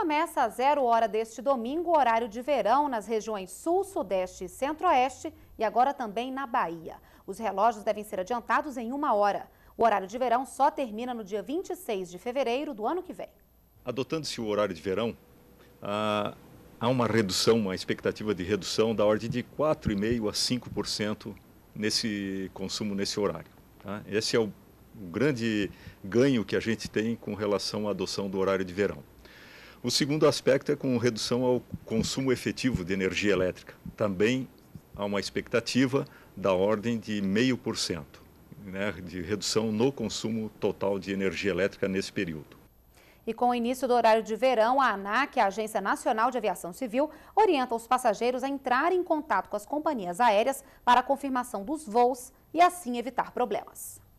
começa às zero hora deste domingo horário de verão nas regiões Sul, Sudeste e Centro-Oeste e agora também na Bahia. Os relógios devem ser adiantados em uma hora. O horário de verão só termina no dia 26 de fevereiro do ano que vem. Adotando-se o horário de verão, há uma redução, uma expectativa de redução da ordem de 4,5% a 5% nesse consumo nesse horário. Tá? Esse é o grande ganho que a gente tem com relação à adoção do horário de verão. O segundo aspecto é com redução ao consumo efetivo de energia elétrica. Também há uma expectativa da ordem de meio por cento né, de redução no consumo total de energia elétrica nesse período. E com o início do horário de verão, a ANAC, a Agência Nacional de Aviação Civil, orienta os passageiros a entrar em contato com as companhias aéreas para a confirmação dos voos e assim evitar problemas.